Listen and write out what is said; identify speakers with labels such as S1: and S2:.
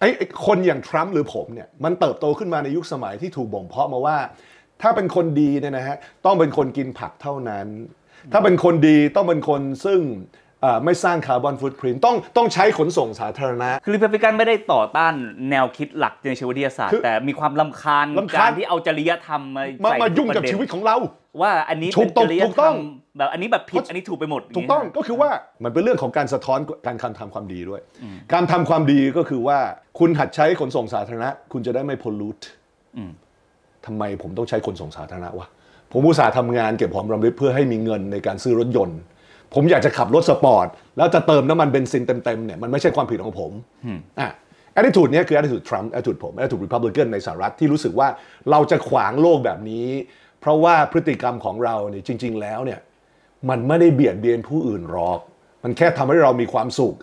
S1: ไอ้คนอย่างทรัมป์หรือผมเนี่ย มันเติบโตขึ้นมาในยุคสมัยที่ถูกบ่มเพาะมาว่า ถ้าเป็นคนดีเนี่ยนะฮะต้องเป็นคนกินผักเท่านั้น ถ้าเป็นคนดีต้องเป็นคนซึ่งไม่สร้างคาร์บอนฟุตพิ้นต้องต้องใช้ขนส่งสาธารณะ คือริพับลิกันไม่ได้ต
S2: ่อต้านแนวคิดหลักในเช้อวิทยาศาสตร์ แต่มีความลำคาญการที่เอาจริยธรรมมามายุ่งกับชีวิตของเรา ว่าอันนี้ถูกต้องถูกต้อง แบบอันนี้แบบผิดอันนี้ถูกไปหมด ถูกต้องก
S1: ็คือว่ามันเป็นเรื่องของการสะท้อนการการทำความดีด้วย การทำความดีก็คือว่า คุณหัดใช้ขนส่งสาธารณะ คุณจะได้ไม่พลูททำไมผมต้องใช้ขนส่งสาธารณะวะผมอุตส่าห์ทำงานเก็บหอมรอมริบเพื่อให้มีเงินในการซื้อรถยนต์ผมอยากจะขับรถสปอร์ต แล้วจะเติมน้ำมันเบนซินเต็มๆเนี่ยมันไม่ใช่ความผิดของผมอ่ะ attitude เนี่ยคือ attitude ทรัมป์ attitude ผม attitude r e p u b l i ก a n ในสหรัฐที่รู้สึกว่าเราจะขวางโลกแบบนี้ เพราะว่าพฤติกรรมของเราเนี่ยจริงๆแล้วเนี่ย มันไม่ได้เบียดเบียนผู้อื่นหรอก มันแค่ทำให้เรามีความสุข